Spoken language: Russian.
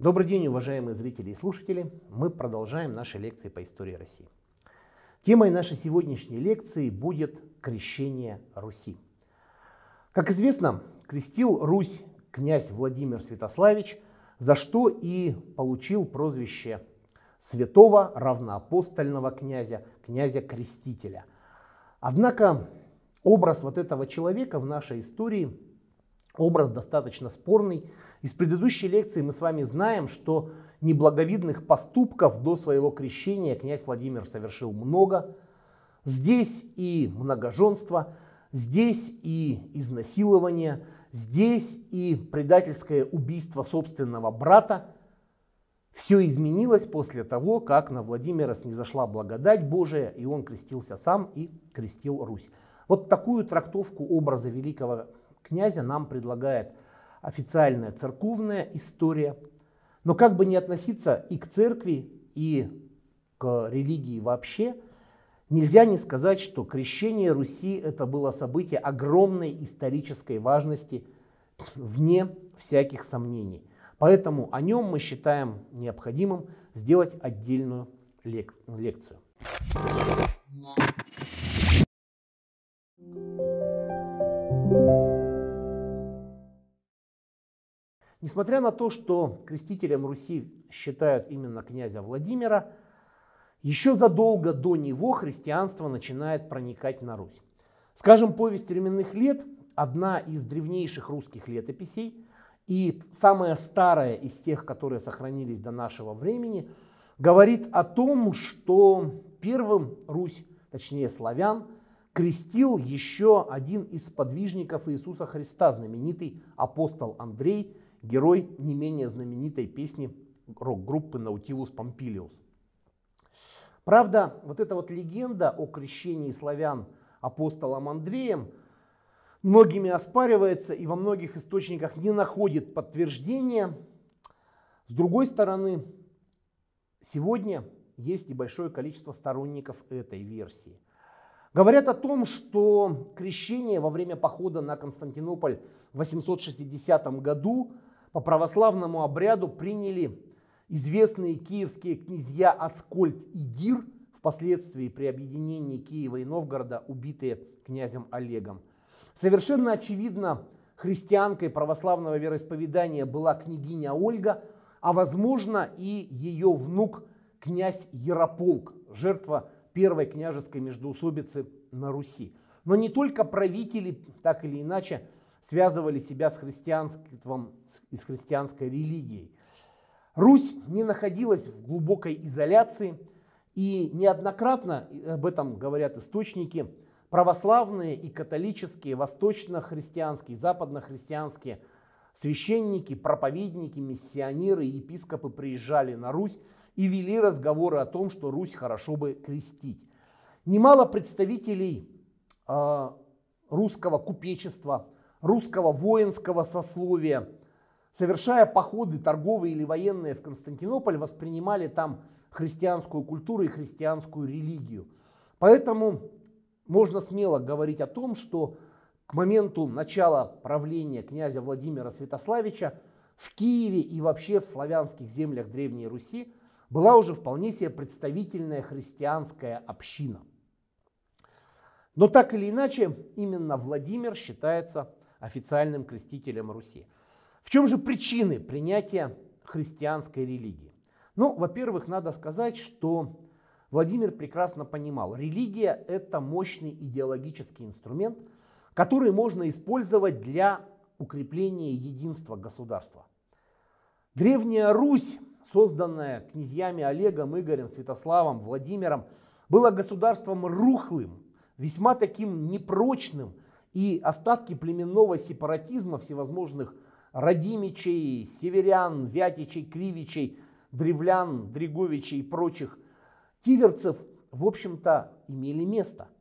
Добрый день, уважаемые зрители и слушатели! Мы продолжаем наши лекции по истории России. Темой нашей сегодняшней лекции будет крещение Руси. Как известно, крестил Русь князь Владимир Святославич, за что и получил прозвище святого равноапостольного князя, князя-крестителя. Однако образ вот этого человека в нашей истории – Образ достаточно спорный. Из предыдущей лекции мы с вами знаем, что неблаговидных поступков до своего крещения князь Владимир совершил много. Здесь и многоженство, здесь и изнасилование, здесь и предательское убийство собственного брата. Все изменилось после того, как на Владимира снизошла благодать Божия, и он крестился сам и крестил Русь. Вот такую трактовку образа великого князя нам предлагает официальная церковная история. Но как бы ни относиться и к церкви, и к религии вообще, нельзя не сказать, что крещение Руси – это было событие огромной исторической важности, вне всяких сомнений. Поэтому о нем мы считаем необходимым сделать отдельную лек лекцию. Несмотря на то, что крестителем Руси считают именно князя Владимира, еще задолго до него христианство начинает проникать на Русь. Скажем, повесть временных лет – одна из древнейших русских летописей и самая старая из тех, которые сохранились до нашего времени, говорит о том, что первым Русь, точнее славян, крестил еще один из подвижников Иисуса Христа, знаменитый апостол Андрей – герой не менее знаменитой песни рок-группы Наутилус Помпилиус. Правда, вот эта вот легенда о крещении славян апостолом Андреем многими оспаривается и во многих источниках не находит подтверждения. С другой стороны, сегодня есть небольшое количество сторонников этой версии. Говорят о том, что крещение во время похода на Константинополь в 860 году – по православному обряду приняли известные киевские князья Аскольд и Дир, впоследствии при объединении Киева и Новгорода убитые князем Олегом. Совершенно очевидно, христианкой православного вероисповедания была княгиня Ольга, а возможно и ее внук князь Ярополк, жертва первой княжеской междуусобицы на Руси. Но не только правители так или иначе связывали себя с христианством и с христианской религией. Русь не находилась в глубокой изоляции, и неоднократно, об этом говорят источники, православные и католические, восточно-христианские, западно-христианские священники, проповедники, миссионеры епископы приезжали на Русь и вели разговоры о том, что Русь хорошо бы крестить. Немало представителей э, русского купечества – русского воинского сословия, совершая походы торговые или военные в Константинополь, воспринимали там христианскую культуру и христианскую религию. Поэтому можно смело говорить о том, что к моменту начала правления князя Владимира Святославича в Киеве и вообще в славянских землях Древней Руси была уже вполне себе представительная христианская община. Но так или иначе, именно Владимир считается официальным крестителем Руси. В чем же причины принятия христианской религии? Ну, во-первых, надо сказать, что Владимир прекрасно понимал, религия – это мощный идеологический инструмент, который можно использовать для укрепления единства государства. Древняя Русь, созданная князьями Олегом, Игорем, Святославом, Владимиром, была государством рухлым, весьма таким непрочным – и остатки племенного сепаратизма всевозможных Радимичей, северян, вятичей, кривичей, древлян, дреговичей и прочих тиверцев, в общем-то, имели место –